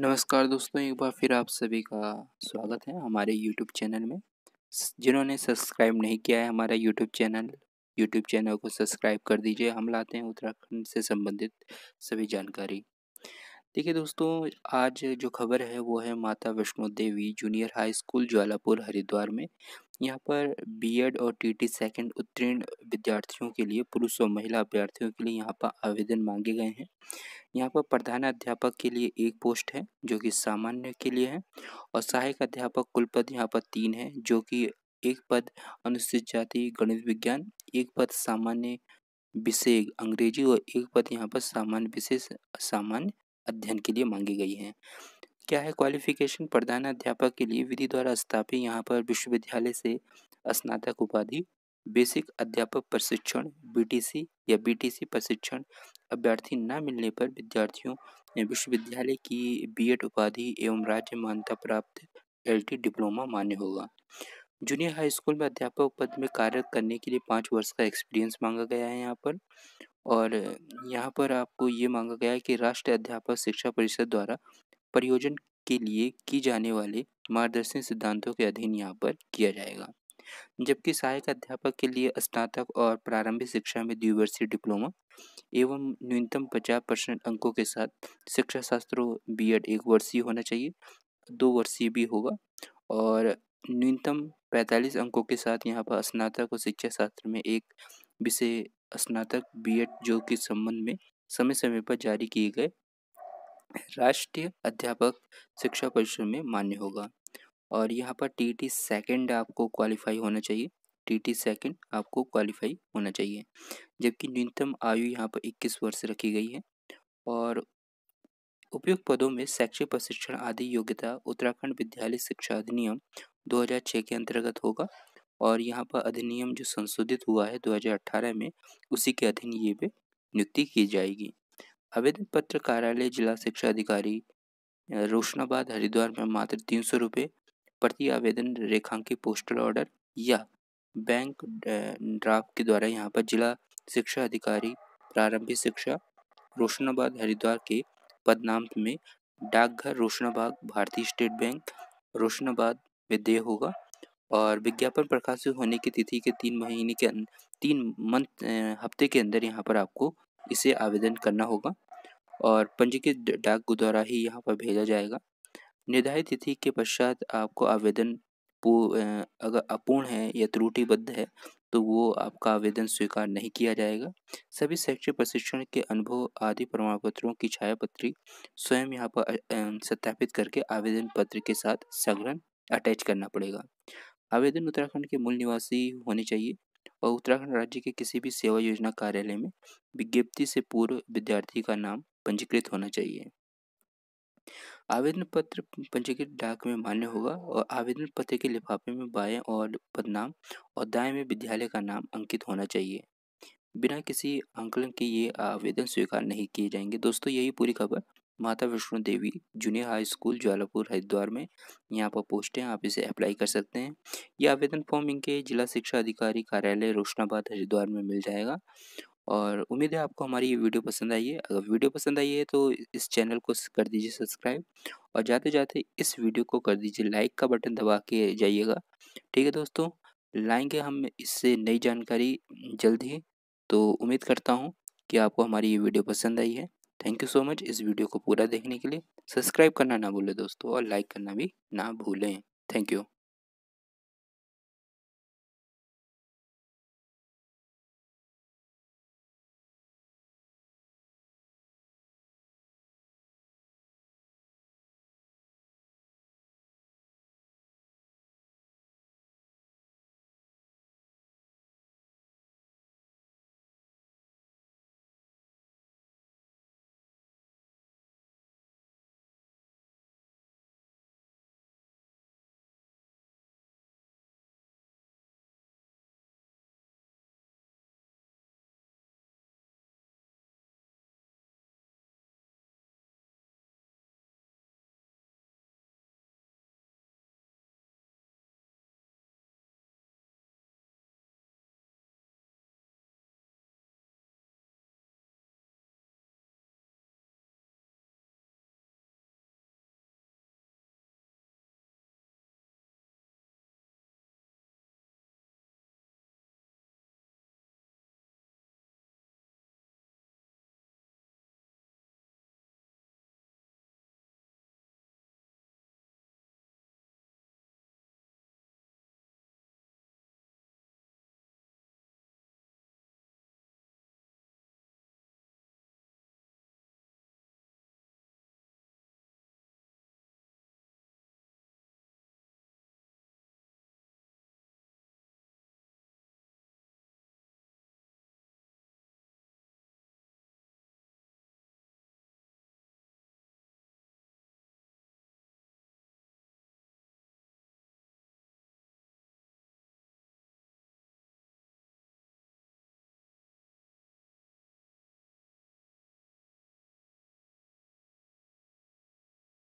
नमस्कार दोस्तों एक बार फिर आप सभी का स्वागत है हमारे यूट्यूब चैनल में जिन्होंने सब्सक्राइब नहीं किया है हमारा यूट्यूब चैनल यूट्यूब चैनल को सब्सक्राइब कर दीजिए हम लाते हैं उत्तराखंड से संबंधित सभी जानकारी देखिए दोस्तों आज जो खबर है वो है Mata Vaishno Devi junior high school Jwalapur Haridwar में यहाँ पर बीएड और टीटी सेकंड उत्तीर्ण विद्यार्थियों के लिए पुरुष और महिला अभ्यर्थियों के लिए यहाँ पर आवेदन मांगे गए हैं यहाँ पर प्रधान अध्यापक के लिए एक पोस्ट है जो कि सामान्य के लिए है और सहायक अध्यापक कुल पद यहाँ पर तीन है जो कि एक पद अनुसूचित जाति गणित विज्ञान एक पद सामान्य विषय अंग्रेजी और एक पद यहाँ पर सामान्य विषय सामान्य अध्ययन के लिए मांगी गई है क्या है क्वालिफिकेशन प्रधान अध्यापक के लिए विधि द्वारा स्थापित यहाँ पर विश्वविद्यालय से स्नातक उपाधि बेसिक अध्यापक प्रशिक्षण बीटीसी या बीटीसी प्रशिक्षण अभ्यर्थी न मिलने पर विद्यार्थियों ने विश्वविद्यालय की बीएड उपाधि एवं राज्य मान्यता प्राप्त एलटी डिप्लोमा मान्य होगा जूनियर हाई स्कूल में अध्यापक पद में कार्य करने के लिए पाँच वर्ष का एक्सपीरियंस मांगा गया है यहाँ पर और यहाँ पर आपको ये मांगा गया है कि राष्ट्रीय अध्यापक शिक्षा परिषद द्वारा प्रयोजन के लिए की जाने वाले मार्गदर्शन सिद्धांतों के अधीन यहाँ पर किया जाएगा जबकि सहायक अध्यापक के लिए स्नातक और प्रारंभिक शिक्षा में द्विवर्षीय डिप्लोमा एवं न्यूनतम पचास परसेंट अंकों के साथ शिक्षा शास्त्र बी एड एक वर्षीय होना चाहिए दो वर्षीय भी होगा और न्यूनतम पैंतालीस अंकों के साथ यहाँ पर स्नातक और शिक्षा शास्त्र में एक विषय स्नातक बी एड जो के संबंध में समय समय पर जारी किए गए राष्ट्रीय अध्यापक शिक्षा परिषद में मान्य होगा और यहाँ पर टी टी सेकेंड आपको क्वालिफाई होना चाहिए टी टी सेकेंड आपको क्वालिफाई होना चाहिए जबकि न्यूनतम आयु यहाँ पर 21 वर्ष रखी गई है और उपयुक्त पदों में शैक्षिक प्रशिक्षण आदि योग्यता उत्तराखंड विद्यालय शिक्षा अधिनियम 2006 के अंतर्गत होगा और यहाँ पर अधिनियम जो संशोधित हुआ है 2018 में उसी के अधीन ये भी नियुक्ति की जाएगी आवेदन पत्र कार्यालय जिला शिक्षा अधिकारी रोशनाबाद हरिद्वार में मात्र तीन सौ प्रति आवेदन रेखांकित पोस्टल ऑर्डर या बैंक ड्राफ्ट के द्वारा यहाँ पर जिला शिक्षा अधिकारी प्रारंभिक शिक्षा रोशनाबाद हरिद्वार के पदनाम में डाकघर रोशनाबाद भारतीय स्टेट बैंक रोशनाबाद में दे होगा और विज्ञापन प्रकाशित होने की तिथि के तीन महीने के तीन मंथ हफ्ते के अंदर यहाँ पर आपको इसे आवेदन करना होगा और पंजीकृत डाक द्वारा ही यहाँ पर भेजा जाएगा निर्धारित तिथि के पश्चात आपको आवेदन अगर अपूर्ण है या त्रुटिबद्ध है तो वो आपका आवेदन स्वीकार नहीं किया जाएगा सभी शैक्षिक प्रशिक्षण के अनुभव आदि प्रमाण पत्रों की छायापत्री स्वयं यहाँ पर सत्यापित करके आवेदन पत्र के साथ संग्रहण अटैच करना पड़ेगा आवेदन उत्तराखंड के मूल निवासी होने चाहिए और उत्तराखंड राज्य के किसी भी सेवा योजना कार्यालय में विज्ञप्ति से पूर्व विद्यार्थी का नाम पंजीकृत होना चाहिए आवेदन पत्र पंजीकृत डाक में मान्य होगा और आवेदन पत्र के लिफाफे में बाएं और पदनाम और दाएं में विद्यालय का नाम अंकित होना चाहिए बिना किसी आंकलन के ये आवेदन स्वीकार नहीं किए जाएंगे दोस्तों यही पूरी खबर Mata Vaishno Devi junior high school Jwalapur Haridwar में यहाँ पर पोस्ट है आप इसे अप्लाई कर सकते हैं यह आवेदन फॉर्म इनके जिला शिक्षा अधिकारी कार्यालय रोशनाबाद हरिद्वार में मिल जाएगा और उम्मीद है आपको हमारी ये वीडियो पसंद आई है अगर वीडियो पसंद आई है तो इस चैनल को कर दीजिए सब्सक्राइब और जाते जाते इस वीडियो को कर दीजिए लाइक का बटन दबा के जाइएगा ठीक है दोस्तों लाएंगे हम इससे नई जानकारी जल्द ही तो उम्मीद करता हूँ कि आपको हमारी ये वीडियो पसंद आई है थैंक यू सो मच इस वीडियो को पूरा देखने के लिए सब्सक्राइब करना ना भूलें दोस्तों और लाइक करना भी ना भूलें थैंक यू